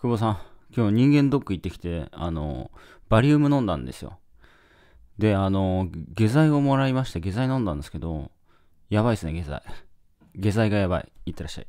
久保さん、今日人間ドック行ってきて、あの、バリウム飲んだんですよ。で、あの、下剤をもらいまして、下剤飲んだんですけど、やばいっすね、下剤。下剤がやばい。いってらっしゃい。